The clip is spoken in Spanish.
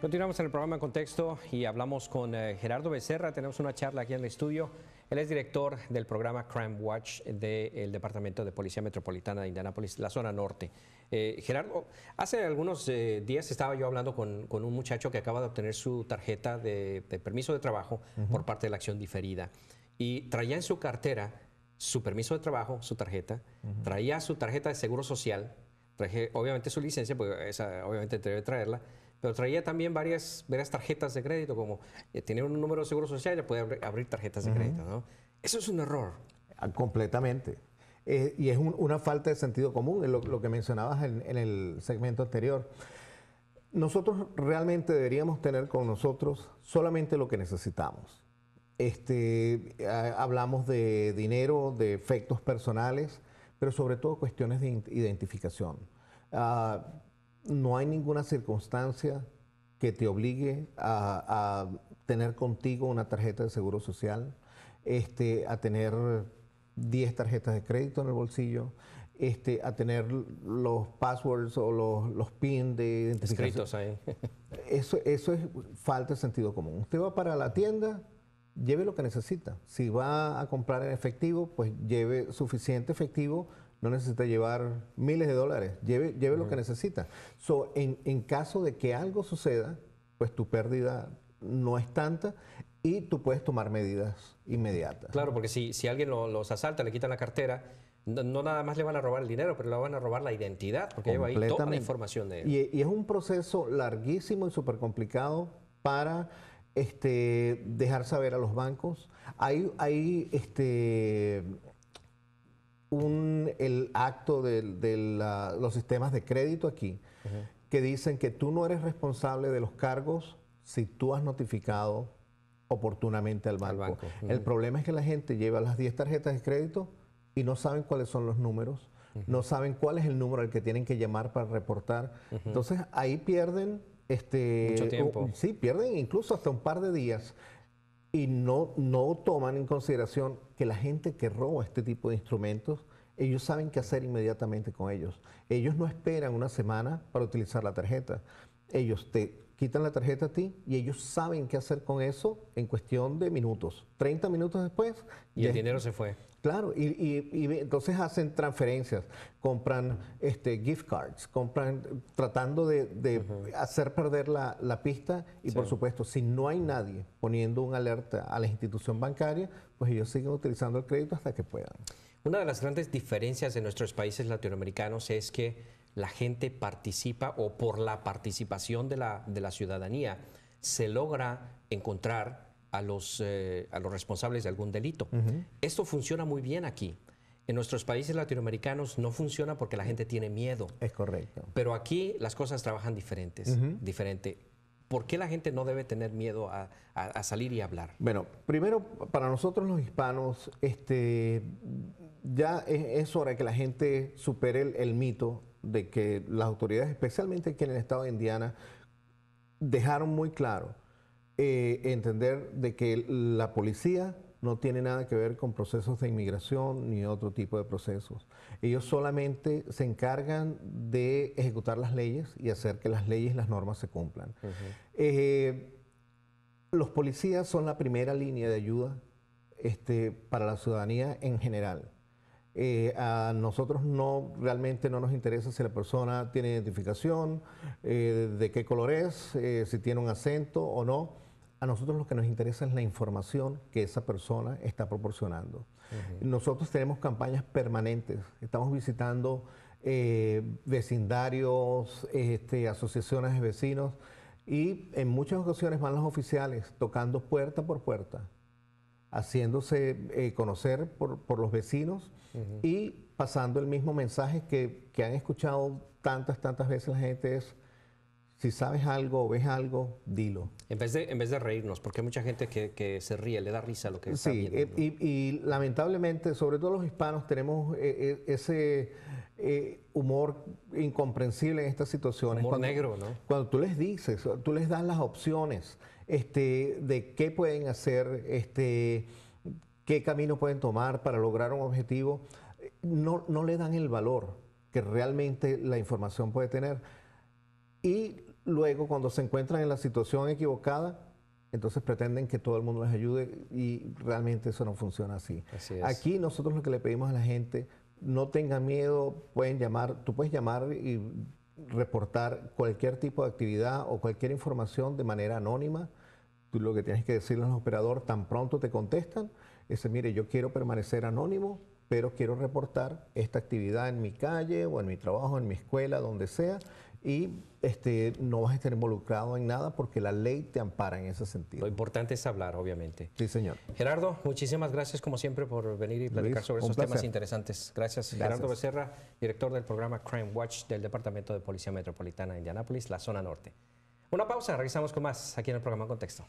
Continuamos en el programa contexto y hablamos con eh, Gerardo Becerra. Tenemos una charla aquí en el estudio. Él es director del programa Crime Watch del Departamento de Policía Metropolitana de Indianápolis, la zona norte. Eh, Gerardo, hace algunos eh, días estaba yo hablando con, un muchacho que acaba de obtener su tarjeta de, permiso de trabajo por parte de la acción diferida y traía en su cartera su permiso de trabajo, su tarjeta, traía su tarjeta de seguro social, traje obviamente su licencia, porque esa obviamente debe traerla pero traía también varias, varias tarjetas de crédito, como tiene eh, tener un número de seguro social ya puede abrir, tarjetas de crédito. ¿no? Eso es un error. Ah, completamente. Eh, y es una falta de sentido común, lo, lo que mencionabas en, el segmento anterior. Nosotros realmente deberíamos tener con nosotros solamente lo que necesitamos. Este, hablamos de dinero, de efectos personales, pero sobre todo cuestiones de identificación. Uh, no hay ninguna circunstancia que te obligue a, tener contigo una tarjeta de seguro social, este, a tener 10 tarjetas de crédito en el bolsillo, este, a tener los passwords o los, los PIN de identificación. ahí. eso, eso es falta de sentido común. Usted va para la tienda, lleve lo que necesita. Si va a comprar en efectivo, pues lleve suficiente efectivo no necesita llevar miles de dólares, lleve, lleve lo que necesita. So, en, caso de que algo suceda, pues tu pérdida no es tanta y tú puedes tomar medidas inmediatas. Claro, porque si, alguien los asalta, le quitan la cartera, no, nada más le van a robar el dinero, pero le van a robar la identidad, porque lleva ahí toda la información de él. Y, es un proceso larguísimo y súper complicado para este, dejar saber a los bancos. Hay, hay este, un, el acto de, los sistemas de crédito aquí que dicen que tú no eres responsable de los cargos si tú has notificado oportunamente al banco. El problema es que la gente lleva las 10 tarjetas de crédito y no saben cuáles son los números, no saben cuál es el número al que tienen que llamar para reportar. Entonces ahí pierden este, Mucho sí, pierden incluso hasta un par de días y no, no toman en consideración que la gente que roba este tipo de instrumentos, ellos saben qué hacer inmediatamente con ellos. Ellos no esperan una semana para utilizar la tarjeta ellos te quitan la tarjeta a ti y ellos saben qué hacer con eso en cuestión de minutos. 30 minutos después. Y el dinero se fue. Claro, y, entonces hacen transferencias, compran este, gift cards, compran tratando de, hacer perder la, pista y por supuesto, si no hay nadie poniendo un alerta a la institución bancaria, pues ellos siguen utilizando el crédito hasta que puedan. Una de las grandes diferencias de nuestros países latinoamericanos es que la gente participa o por la participación de la, ciudadanía se logra encontrar a los, eh, responsables de algún delito. Esto funciona muy bien aquí. En nuestros países latinoamericanos no funciona porque la gente tiene miedo. Es correcto. Pero aquí las cosas trabajan diferentes, diferente. ¿Por qué la gente no debe tener miedo a, salir y hablar? Bueno, primero, para nosotros los hispanos, este, ya es, hora que la gente supere el mito de que las autoridades, especialmente aquí en el estado de Indiana, dejaron muy claro eh, entender de que la policía no tiene nada que ver con procesos de inmigración ni otro tipo de procesos. Ellos solamente se encargan de ejecutar las leyes y hacer que las leyes y las normas se cumplan. Eh, los policías son la primera línea de ayuda este, para la ciudadanía en general. Eh, a nosotros no realmente no nos interesa si la persona tiene identificación, eh, de qué color es, eh, si tiene un acento o no. A nosotros lo que nos interesa es la información que esa persona está proporcionando. Nosotros tenemos campañas permanentes. Estamos visitando vecindarios, este, asociaciones de vecinos y en muchas ocasiones van los oficiales tocando puerta por puerta haciéndose eh, conocer por, por, los vecinos y pasando el mismo mensaje que, que, han escuchado tantas, tantas veces la gente es, si sabes algo o ves algo, dilo. En vez de, en vez de reírnos, porque hay mucha gente que, se ríe, le da risa lo que está sí, viendo. Eh, y, lamentablemente, sobre todo los hispanos, tenemos eh, ese humor incomprensible en estas situaciones. Humor negro, ¿no? Cuando tú les dices, tú les das las opciones este, de qué pueden hacer, este, qué camino pueden tomar para lograr un objetivo, no, no le dan el valor que realmente la información puede tener. Y luego cuando se encuentran en la situación equivocada, entonces pretenden que todo el mundo les ayude y realmente eso no funciona así. Aquí nosotros lo que le pedimos a la gente, no tengan miedo, pueden llamar, tú puedes llamar y reportar cualquier tipo de actividad o cualquier información de manera anónima. Tú lo que tienes que decirle al operador tan pronto te contestan es, mire, yo quiero permanecer anónimo, pero quiero reportar esta actividad en mi calle o en mi trabajo, en mi escuela, donde sea, y este, no vas a estar involucrado en nada porque la ley te ampara en ese sentido. Lo importante es hablar, obviamente. Sí, señor. Gerardo, muchísimas gracias como siempre por venir y platicar sobre esos temas interesantes. Gracias. Gerardo Becerra, director del programa Crime Watch del Departamento de Policía Metropolitana de Indianápolis, la zona norte. Una pausa, regresamos con más aquí en el programa Contexto.